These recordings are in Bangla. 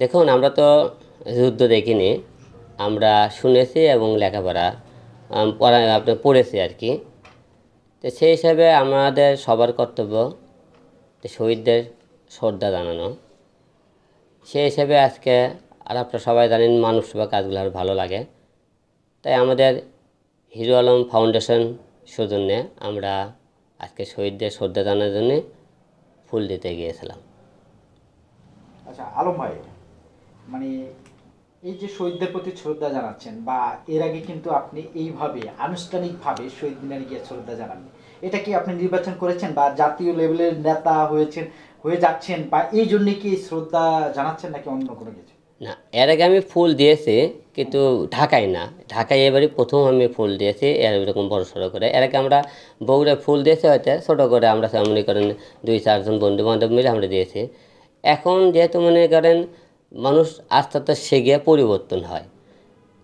দেখুন আমরা তো যুদ্ধ দেখিনি আমরা শুনেছি এবং লেখাপড়া পড়া আপনি পড়েছি আর কি তো সেই হিসাবে আমাদের সবার কর্তব্য শহীদদের শ্রদ্ধা জানানো সেই হিসেবে আজকে আর আপনারা সবাই জানেন মানুষ বা কাজগুলো আর ভালো লাগে তাই আমাদের হিরো আলম ফাউন্ডেশন সৌজন্যে আমরা আজকে শহীদদের শ্রদ্ধা জানার জন্যে ফুল দিতে গিয়েছিলাম আচ্ছা আলম ভাই মানে এই যে শহীদদের প্রতি শ্রদ্ধা জানাচ্ছেন বা এর আগে কিন্তু আপনি এইভাবে আনুষ্ঠানিকভাবে শহীদ মিনারে গিয়ে শ্রদ্ধা জানাননি এটা কি আপনি নির্বাচন করেছেন বা জাতীয় লেভেলের নেতা হয়েছেন হয়ে যাচ্ছেন বা এই জন্যে কি শ্রদ্ধা জানাচ্ছেন নাকি অন্য কোনো কিছু না এর আগে আমি ফুল দিয়েছি কিন্তু ঢাকায় না ঢাকায় এবারে প্রথম আমি ফুল দিয়েছি এরকম বড় সড়ো করে এর আগে আমরা বউরা ফুল দিয়েছি হয়তো ছোটো করে আমরা মনে করেন দুই চারজন বন্ধু বান্ধব মিলে আমরা দিয়েছি এখন যেহেতু মনে করেন মানুষ আস্তে আস্তে গিয়ে পরিবর্তন হয়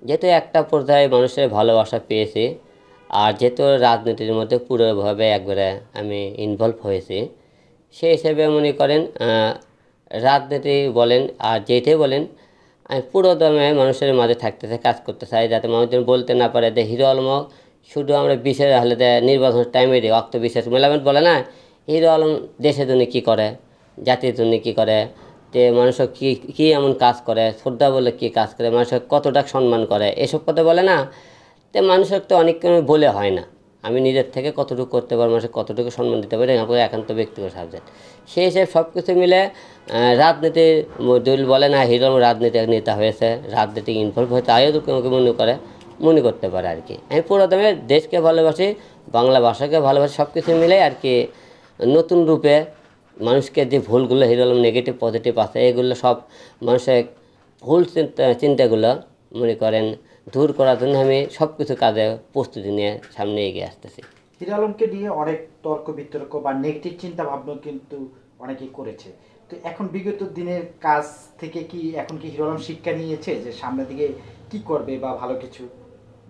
যেহেতু একটা পর্যায়ে মানুষের ভালোবাসা পেয়েছে আর যেহেতু রাজনীতির মধ্যে পুরোভাবে একবারে আমি ইনভলভ হয়েছি সেই হিসেবে মনে করেন রাজনীতি বলেন আর যেটাই বলেন আমি পুরো দমে মানুষের মাঝে থাকতে চাই কাজ করতে চাই যাতে মানুষজন বলতে না পারে যে হিরো আলম শুধু আমরা বিশেষ হলে নির্বাচনের টাইমে দিই অক্ত বিশেষ মেলামেন্ট বলে না হিরো আলম দেশের জন্য কী করে জাতির জন্য কী করে যে মানুষ কী কী এমন কাজ করে শ্রদ্ধা বলে কী কাজ করে মানুষের কতটা সম্মান করে এসব কথা বলে না তো মানুষের তো অনেক বলে হয় না আমি নিজের থেকে কতটুকু করতে পারবো মানুষের কতটুকু সম্মান দিতে পারি আমার একান্ত ব্যক্তিগত সাবজেক্ট সেই হিসেবে সব কিছু মিলে রাজনীতির দল বলে না হিরো রাজনীতি নেতা হয়েছে রাজনীতি ইনভলভ হয়েছে তাইও তো কেউ মনে করে মনে করতে পারে আর কি আমি পুরোদমে দেশকে ভালোবাসি বাংলা ভাষাকে ভালোবাসি সব কিছু মিলে আর কি নতুন রূপে মানুষকে যে ভুলগুলো হিরো নেগেটিভ পজিটিভ আছে এগুলো সব মানুষের ভুল চিন্তা চিন্তাগুলো মনে করেন দূর করার জন্য আমি সব কিছু কাজে প্রস্তুতি নিয়ে সামনে এগিয়ে আসতেছি হিরো আলমকে নিয়ে অনেক তর্ক বিতর্ক বা নেগেটিভ চিন্তা ভাবনা কিন্তু অনেকেই করেছে তো এখন বিগত দিনের কাজ থেকে কি এখন কি হিরো আলম শিক্ষা নিয়েছে যে সামনের দিকে কি করবে বা ভালো কিছু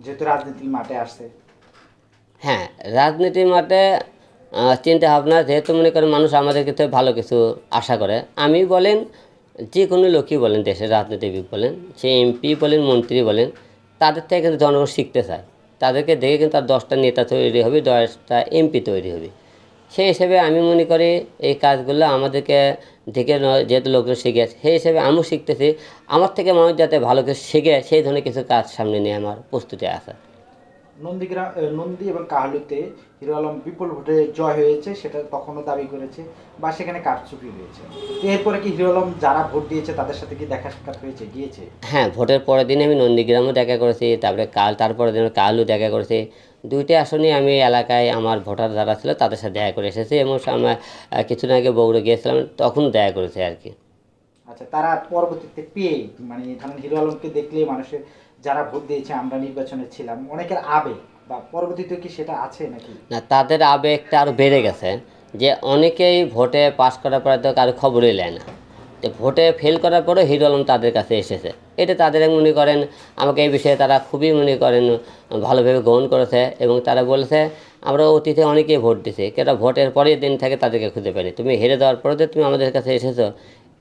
যেহেতু রাজনীতির মাঠে আসছে হ্যাঁ রাজনীতির মাঠে চিন্তা ভাবনা যেহেতু মনে করেন মানুষ আমাদের ক্ষেত্রে ভালো কিছু আশা করে আমি বলেন যে কোনো লোকই বলেন দেশের রাজনীতিবিদ বলেন সে এমপি বলেন মন্ত্রী বলেন তাদের থেকে কিন্তু জনগণ শিখতে চায় তাদেরকে দেখে কিন্তু তার দশটা নেতা তৈরি হবে দশটা এমপি তৈরি হবে সেই হিসেবে আমি মনে করি এই কাজগুলো আমাদেরকে দেখে যেহেতু লোকজন শিখে সেই হিসেবে আমিও শিখতেছি আমার থেকে মানুষ যাতে ভালো কিছু শিখে সেই ধরনের কিছু কাজ সামনে নিয়ে আমার প্রস্তুতি আসা নন্দীগ্রাম নন্দী এবং কাহালুতে হিরো আলম বিপুল ভোটে জয় হয়েছে সেটা তখনও দাবি করেছে বা সেখানে কারচুপি হয়েছে এরপরে কি হিরো আলম যারা ভোট দিয়েছে তাদের সাথে কি দেখা সাক্ষাৎ হয়েছে গিয়েছে হ্যাঁ ভোটের পরের দিনে আমি নন্দীগ্রামও দেখা করেছি তারপরে কাল তারপরের দিন কালু দেখা করেছি দুইটা আসনে আমি এলাকায় আমার ভোটার যারা ছিল তাদের সাথে দেখা করে এসেছি এবং আমরা কিছুদিন আগে বগুড়ে গিয়েছিলাম তখন দেখা করেছে আর কি আচ্ছা তারা পরবর্তীতে পেয়ে মানে হিরো আলমকে দেখলে মানুষের যারা ভোট দিয়েছে আমরা নির্বাচনে ছিলাম অনেকের আবেগ বা পরবর্তীতে কি সেটা আছে নাকি না তাদের আবেগটা আরও বেড়ে গেছে যে অনেকেই ভোটে পাশ করার পরে তো কারো খবরই নেয় না তো ভোটে ফেল করার পরে হিরো আলম তাদের কাছে এসেছে এটা তাদের মনে করেন আমাকে এই বিষয়ে তারা খুবই মনে করেন ভালোভাবে গ্রহণ করেছে এবং তারা বলেছে আমরা অতীতে অনেকেই ভোট দিছি কেটা ভোটের পরের দিন থেকে তাদেরকে খুঁজে পাইনি তুমি হেরে দেওয়ার পরে তুমি আমাদের কাছে এসেছো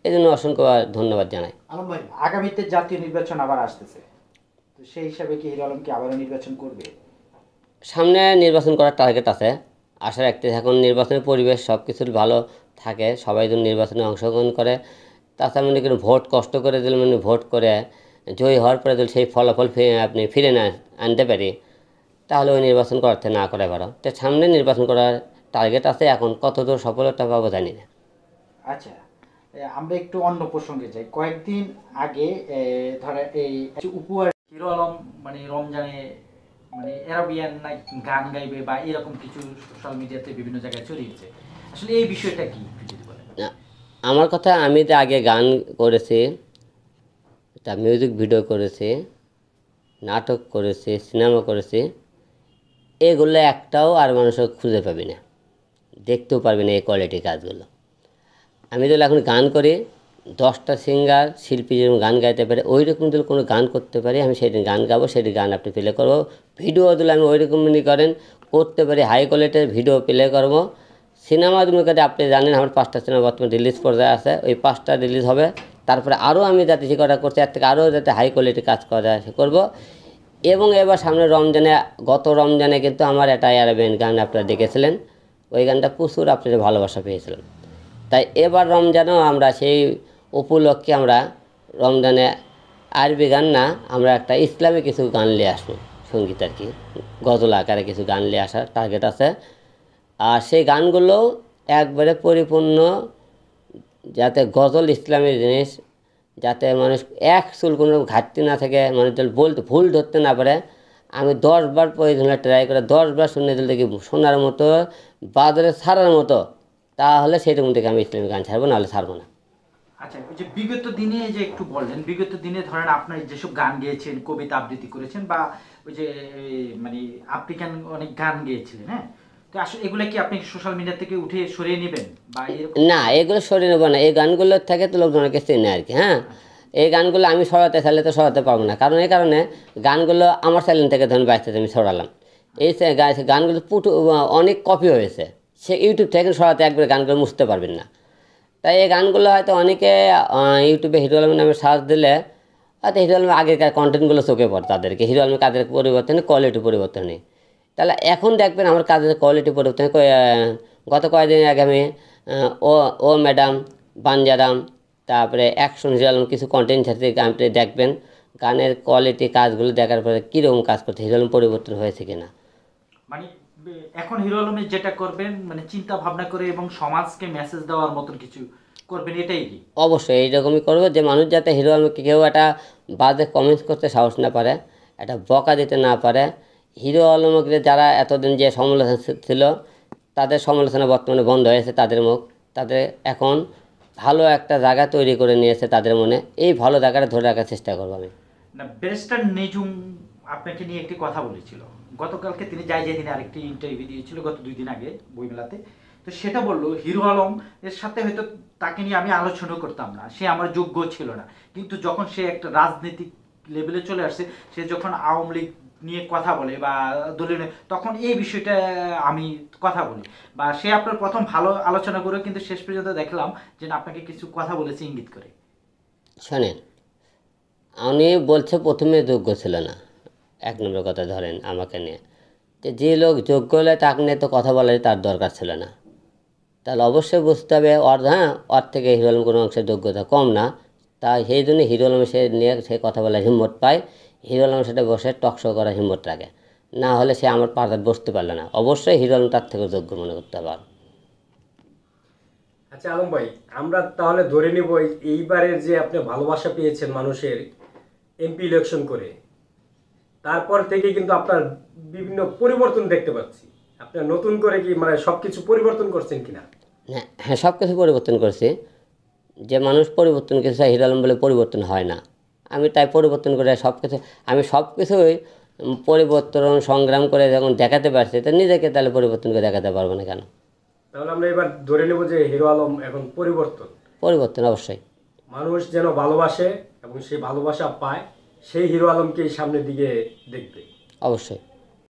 এই জন্য অসংখ্য ধন্যবাদ জানাই আলম ভাই আগামীতে জাতীয় নির্বাচন আবার আসতেছে সেই হিসাবে কি হিরো আবারও নির্বাচন করবে সামনে নির্বাচন করার টার্গেট আছে আশা রাখতে এখন নির্বাচনের পরিবেশ সব কিছুর ভালো থাকে সবাই যদি নির্বাচনে অংশগ্রহণ করে তাছাড়া মনে করি ভোট কষ্ট করে দিলে মানে ভোট করে জয়ী হওয়ার পরে যদি সেই ফলাফল আপনি ফিরে না আনতে পারি তাহলে ওই নির্বাচন করাতে না করে পারো তো সামনে নির্বাচন করার টার্গেট আছে এখন কতদূর সফলতা পাবো জানি না আচ্ছা আমরা একটু অন্য প্রসঙ্গে যাই কয়েকদিন আগে ধরা এই উপহার আলম মানে রমজানে মানে অ্যারাবিয়ান না গান গাইবে বা এরকম কিছু সোশ্যাল মিডিয়াতে বিভিন্ন জায়গায় ছড়িয়েছে আসলে এই বিষয়টা কি আমার কথা আমি তো আগে গান করেছি একটা মিউজিক ভিডিও করেছে নাটক করেছি সিনেমা করেছি এগুলো একটাও আর মানুষ খুঁজে পাবি না দেখতেও পারবি না এই কোয়ালিটির কাজগুলো আমি তো এখন গান করি দশটা সিঙ্গার শিল্পী যেরকম গান গাইতে পারে ওই রকম যদি কোনো গান করতে পারি আমি সেদিন গান গাবো সেটি গান আপনি প্লে করবো ভিডিও দিলে আমি ওই রকমই করেন করতে পারি হাই কোয়ালিটির ভিডিও প্লে করবো সিনেমা তুমি কাছে আপনি জানেন আমার পাঁচটা সিনেমা বর্তমানে রিলিজ পর্যায়ে আছে ওই পাঁচটা রিলিজ হবে তারপরে আরও আমি যাতে শিক্ষাটা কটা করছি এর থেকে আরও যাতে হাই কোয়ালিটি কাজ করা যায় সে করবো এবং এবার সামনে রমজানে গত রমজানে কিন্তু আমার একটা অ্যারাবিয়ান গান আপনারা দেখেছিলেন ওই গানটা প্রচুর আপনাদের ভালোবাসা পেয়েছিলেন তাই এবার রমজানেও আমরা সেই উপলক্ষে আমরা রমজানে আরবি গান না আমরা একটা ইসলামে কিছু গান নিয়ে আসবো সঙ্গীত আর কি গজল আকারে কিছু গান নিয়ে আসার টার্গেট আছে আর সেই গানগুলো একবারে পরিপূর্ণ যাতে গজল ইসলামের জিনিস যাতে মানুষ এক চুল কোনো ঘাটতি না থাকে মানুষজন বলতে ভুল ধরতে না পারে আমি দশবার প্রয়োজনে ট্রাই করে দশবার শুনে দিলে দেখি শোনার মতো বাজারে ছাড়ার মতো তাহলে সেরকম মধ্যে আমি ইসলামী গান ছাড়বো নাহলে ছাড়বো না আচ্ছা ওই যে বিগত দিনে যে একটু বললেন বিগত দিনে ধরেন আপনার যেসব গান গেয়েছেন কবিতা আবৃত্তি করেছেন বা ওই যে মানে আফ্রিকান অনেক গান গেয়েছিলেন হ্যাঁ তো আসলে এগুলো কি আপনি সোশ্যাল মিডিয়া থেকে উঠে সরিয়ে নেবেন বা না এগুলো সরিয়ে নেবো না এই গানগুলো থেকে তো লোকজন অনেকে চেনে আর কি হ্যাঁ এই গানগুলো আমি সরাতে চাইলে তো সরাতে পারবো না কারণ এই কারণে গানগুলো আমার চ্যানেল থেকে ধরুন বাইশ আমি সরালাম এই গানগুলো পুটু অনেক কপি হয়েছে সে ইউটিউব থেকে সরাতে একবার গানগুলো মুছতে পারবেন না তাই এই গানগুলো হয়তো অনেকে ইউটিউবে হিরো আলমের নামে সার্চ দিলে হয়তো হিরো আলমের আগেকার কন্টেন্টগুলো চোখে পড়ে তাদেরকে হিরো আলমের কাজের পরিবর্তনে কোয়ালিটি পরিবর্তনে তাহলে এখন দেখবেন আমার কাজের কোয়ালিটি পরিবর্তন গত কয়েকদিন আগে আমি ও ও ম্যাডাম বাঞ্জারাম তারপরে অ্যাকশন হিরো আলম কিছু কন্টেন্ট ছাড়তে গানটি দেখবেন গানের কোয়ালিটি কাজগুলো দেখার পরে কীরকম কাজ করছে হিরো আলম পরিবর্তন হয়েছে কিনা মানে এখন হিরো আলমের যেটা করবেন মানে চিন্তা ভাবনা করে এবং সমাজকে মেসেজ দেওয়ার মতন কিছু করবেন এটাই কি অবশ্যই এইরকমই করবো যে মানুষ যাতে হিরো আলমকে কেউ একটা বাদে কমেন্টস করতে সাহস না পারে একটা বকা দিতে না পারে হিরো আলমকে যারা এতদিন যে সমালোচনা ছিল তাদের সমালোচনা বর্তমানে বন্ধ হয়েছে তাদের মুখ তাদের এখন ভালো একটা জায়গা তৈরি করে নিয়েছে তাদের মনে এই ভালো জায়গাটা ধরে রাখার চেষ্টা করবো আমি না বেস্টার নিজুম আপনাকে নিয়ে একটি কথা বলেছিল গতকালকে তিনি যাই যাই তিনি আরেকটি ইন্টারভিউ দিয়েছিল গত দুই দিন আগে বইমেলাতে তো সেটা বললো হিরো আলম এর সাথে হয়তো তাকে নিয়ে আমি আলোচনা করতাম না সে আমার যোগ্য ছিল না কিন্তু যখন সে একটা রাজনৈতিক লেভেলে চলে আসছে সে যখন আওয়ামী লীগ নিয়ে কথা বলে বা দলীয় তখন এই বিষয়টা আমি কথা বলি বা সে আপনার প্রথম ভালো আলোচনা করে কিন্তু শেষ পর্যন্ত দেখলাম যে আপনাকে কিছু কথা বলেছে ইঙ্গিত করে শোনেন আমি বলছে প্রথমে যোগ্য ছিল না এক নম্বর কথা ধরেন আমাকে নিয়ে যে যে লোক যোগ্য হলে তাকে নিয়ে তো কথা বলার তার দরকার ছিল না তাহলে অবশ্যই বুঝতে হবে অর হ্যাঁ অর থেকে হিরো আলম কোনো অংশের যোগ্যতা কম না তাই সেই জন্য হিরো আলম সে নিয়ে সে কথা বলার হিম্মত পায় হিরো আলম সেটা বসে টকশো করার হিম্মত রাখে না হলে সে আমার পার্দাত বসতে পারলো না অবশ্যই হিরো আলম তার থেকে যোগ্য মনে করতে পার আচ্ছা আলম ভাই আমরা তাহলে ধরে নেব এইবারের যে আপনি ভালোবাসা পেয়েছেন মানুষের এমপি ইলেকশন করে তারপর থেকে কিন্তু আপনার বিভিন্ন পরিবর্তন দেখতে পাচ্ছি আপনার নতুন করে কি মানে সব কিছু পরিবর্তন করছেন কিনা হ্যাঁ সব কিছু পরিবর্তন করছি যে মানুষ পরিবর্তন কিছু সাহির আলম বলে পরিবর্তন হয় না আমি তাই পরিবর্তন করে সব কিছু আমি সব কিছুই পরিবর্তন সংগ্রাম করে যখন দেখাতে পারছি তা নিজেকে তাহলে পরিবর্তন করে দেখাতে পারবো না কেন তাহলে আমরা এবার ধরে নেব যে হিরো আলম এখন পরিবর্তন পরিবর্তন অবশ্যই মানুষ যেন ভালোবাসে এবং সেই ভালোবাসা পায় সেই হিরো আলমকেই সামনের দিকে দেখবে অবশ্যই